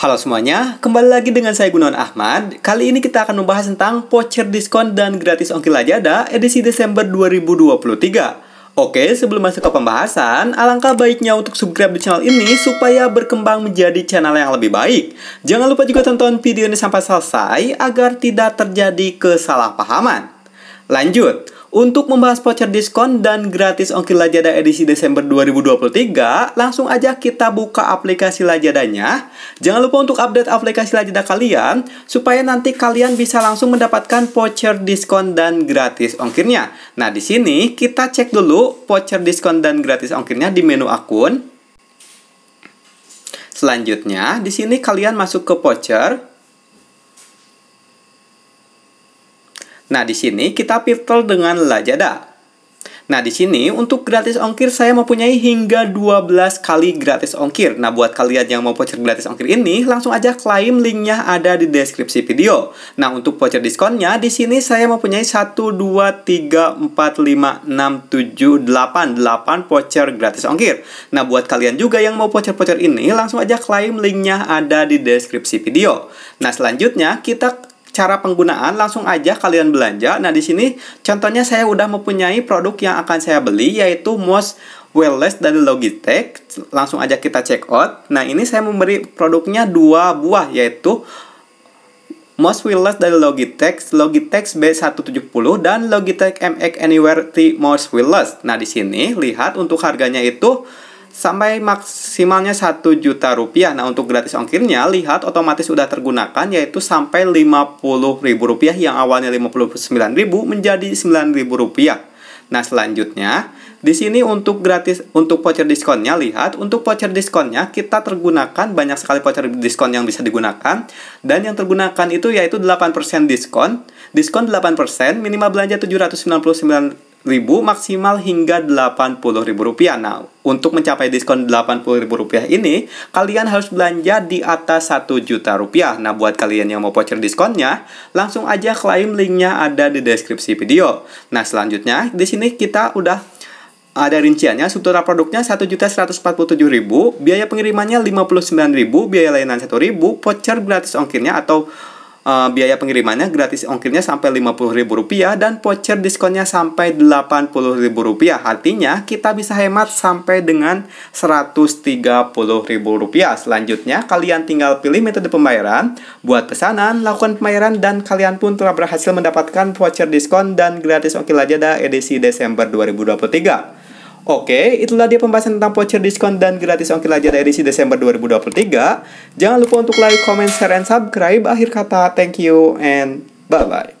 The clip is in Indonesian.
Halo semuanya, kembali lagi dengan saya Gunawan Ahmad. Kali ini kita akan membahas tentang voucher diskon dan gratis ongkir lajada edisi Desember 2023. Oke, sebelum masuk ke pembahasan, alangkah baiknya untuk subscribe di channel ini supaya berkembang menjadi channel yang lebih baik. Jangan lupa juga tonton video ini sampai selesai agar tidak terjadi kesalahpahaman. Lanjut, untuk membahas voucher diskon dan gratis ongkir lajada edisi Desember 2023, langsung aja kita buka aplikasi lajadanya Jangan lupa untuk update aplikasi lajada kalian, supaya nanti kalian bisa langsung mendapatkan voucher diskon dan gratis ongkirnya. Nah, di sini kita cek dulu voucher diskon dan gratis ongkirnya di menu akun. Selanjutnya, di sini kalian masuk ke voucher. Nah, di sini kita pivotal dengan lajada. Nah, di sini untuk gratis ongkir saya mempunyai hingga 12 kali gratis ongkir. Nah, buat kalian yang mau voucher gratis ongkir ini, langsung aja klaim linknya ada di deskripsi video. Nah, untuk voucher diskonnya, di sini saya mempunyai 1, 2, 3, 4, 5, 6, 7, 8, 8 voucher gratis ongkir. Nah, buat kalian juga yang mau voucher-voucher ini, langsung aja klaim linknya ada di deskripsi video. Nah, selanjutnya kita cara penggunaan langsung aja kalian belanja. Nah, di sini contohnya saya udah mempunyai produk yang akan saya beli yaitu mouse Wireless dari Logitech. Langsung aja kita check out. Nah, ini saya memberi produknya dua buah yaitu mouse Wireless dari Logitech, Logitech B170 dan Logitech MX Anywhere T mouse Wireless. Nah, di sini lihat untuk harganya itu sampai maksimalnya 1 juta rupiah. Nah, untuk gratis ongkirnya, lihat otomatis sudah tergunakan yaitu sampai 50 ribu rupiah yang awalnya 59 ribu menjadi 9 ribu rupiah. Nah, selanjutnya, di sini untuk gratis untuk voucher diskonnya lihat untuk voucher diskonnya kita tergunakan banyak sekali voucher diskon yang bisa digunakan dan yang tergunakan itu yaitu 8% diskon, diskon 8%, minimal belanja sembilan ribu maksimal hingga Rp80.000. Nah, untuk mencapai diskon Rp80.000 ini, kalian harus belanja di atas satu juta rupiah. Nah, buat kalian yang mau voucher diskonnya, langsung aja klaim linknya ada di deskripsi video. Nah, selanjutnya di sini kita udah ada rinciannya, struktural produknya 1.147.000, biaya pengirimannya 59.000, biaya layanan 1.000, voucher gratis ongkirnya atau uh, biaya pengirimannya gratis ongkirnya sampai Rp50.000 dan voucher diskonnya sampai Rp80.000. Artinya kita bisa hemat sampai dengan Rp130.000. Selanjutnya kalian tinggal pilih metode pembayaran, buat pesanan, lakukan pembayaran dan kalian pun telah berhasil mendapatkan voucher diskon dan gratis ongkir Lajada edisi Desember 2023. Oke, itulah dia pembahasan tentang voucher diskon dan gratis ongkir dari si Desember 2023. Jangan lupa untuk like, comment, share, and subscribe. Akhir kata, thank you and bye-bye.